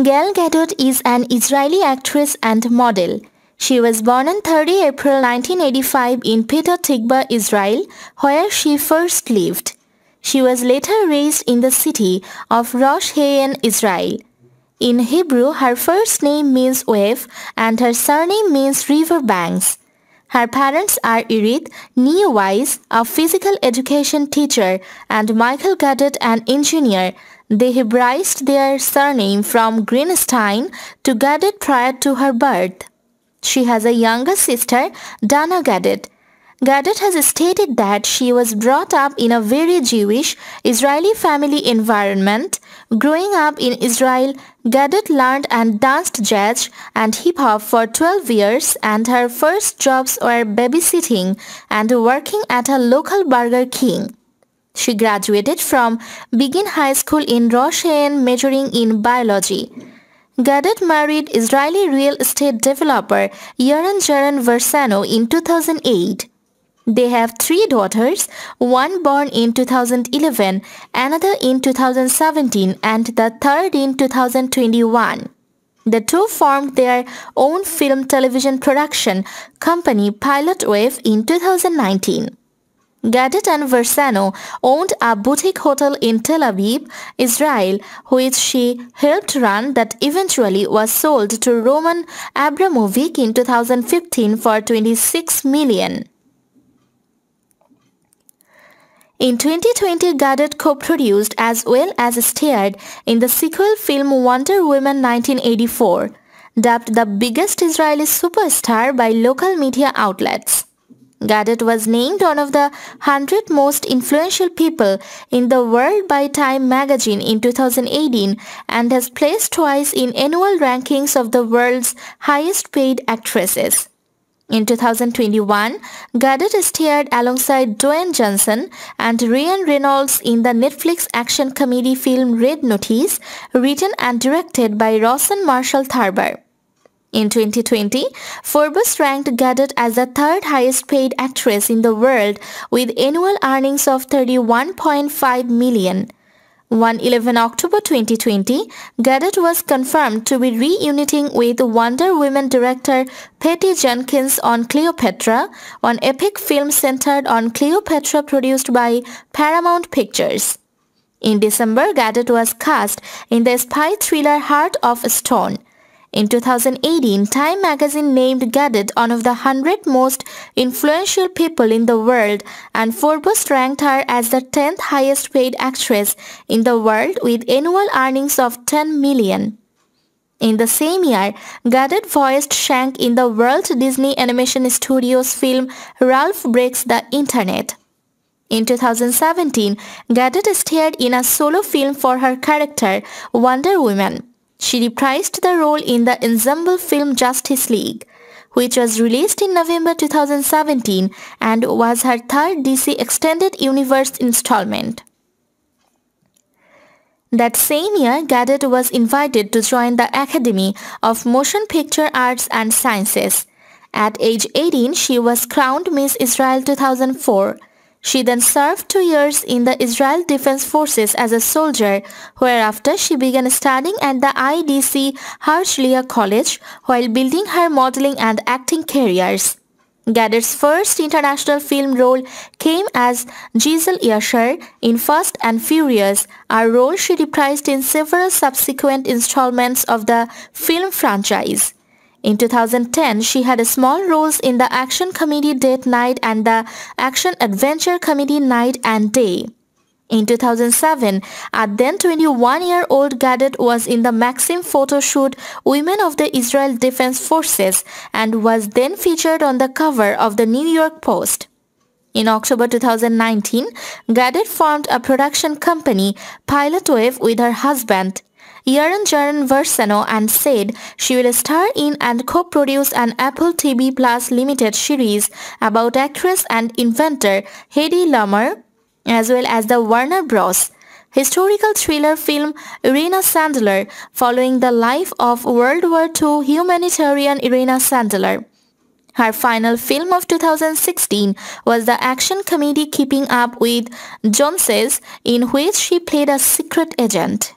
Gal Gadot is an Israeli actress and model. She was born on 30 April 1985 in Petah Tikva, Israel, where she first lived. She was later raised in the city of Rosh Hayen, Israel. In Hebrew, her first name means wave and her surname means river banks. Her parents are Irith Neowise, a physical education teacher, and Michael Gadot, an engineer, they Hebraized their surname from Greenstein to Gadet prior to her birth. She has a younger sister, Dana Gadet. Gadet has stated that she was brought up in a very Jewish Israeli family environment. Growing up in Israel, Gadet learned and danced jazz and hip-hop for 12 years and her first jobs were babysitting and working at a local Burger King. She graduated from Begin High School in Roshane, majoring in biology. Gadot married Israeli real estate developer Yaron Jaron Versano in 2008. They have three daughters, one born in 2011, another in 2017 and the third in 2021. The two formed their own film television production company Pilot Wave in 2019. Gadet and Versano owned a boutique hotel in Tel Aviv, Israel, which she helped run that eventually was sold to Roman Abramovich in 2015 for 26 million. In 2020, Gadot co-produced as well as starred in the sequel film Wonder Woman 1984, dubbed the biggest Israeli superstar by local media outlets. Gadot was named one of the 100 most influential people in the world by Time magazine in 2018 and has placed twice in annual rankings of the world's highest paid actresses. In 2021, Gadot starred alongside Dwayne Johnson and Ryan Reynolds in the Netflix action comedy film Red Notice, written and directed by and Marshall Tharber. In 2020, Forbes ranked Gadot as the third highest paid actress in the world with annual earnings of 31.5 million. On 11 October 2020, Gadot was confirmed to be reuniting with Wonder Woman director Patty Jenkins on Cleopatra, an epic film centered on Cleopatra produced by Paramount Pictures. In December, Gadot was cast in the spy thriller Heart of Stone. In 2018, Time magazine named Gadget one of the 100 most influential people in the world and Forbes ranked her as the 10th highest paid actress in the world with annual earnings of 10 million. In the same year, Gadot voiced Shank in the Walt Disney Animation Studios film Ralph Breaks the Internet. In 2017, Gadot starred in a solo film for her character, Wonder Woman. She reprised the role in the ensemble film Justice League, which was released in November 2017 and was her third DC Extended Universe installment. That same year, Gadot was invited to join the Academy of Motion Picture Arts and Sciences. At age 18, she was crowned Miss Israel 2004. She then served two years in the Israel Defense Forces as a soldier, whereafter she began studying at the IDC Harshlia College while building her modeling and acting careers. Gadet's first international film role came as Giselle Yasher in Fast and Furious, a role she reprised in several subsequent installments of the film franchise. In 2010, she had small roles in the Action Comedy Date Night and the Action Adventure Comedy Night and Day. In 2007, a then 21-year-old Gadet was in the Maxim photo shoot Women of the Israel Defense Forces and was then featured on the cover of the New York Post. In October 2019, Gadet formed a production company, Pilot Wave, with her husband, Yaron Jaron and said she will star in and co-produce an Apple TV Plus limited series about actress and inventor Hedy Lamarr as well as the Warner Bros historical thriller film Irina Sandler following the life of World War II humanitarian Irina Sandler. Her final film of 2016 was the action comedy Keeping Up with Joneses in which she played a secret agent.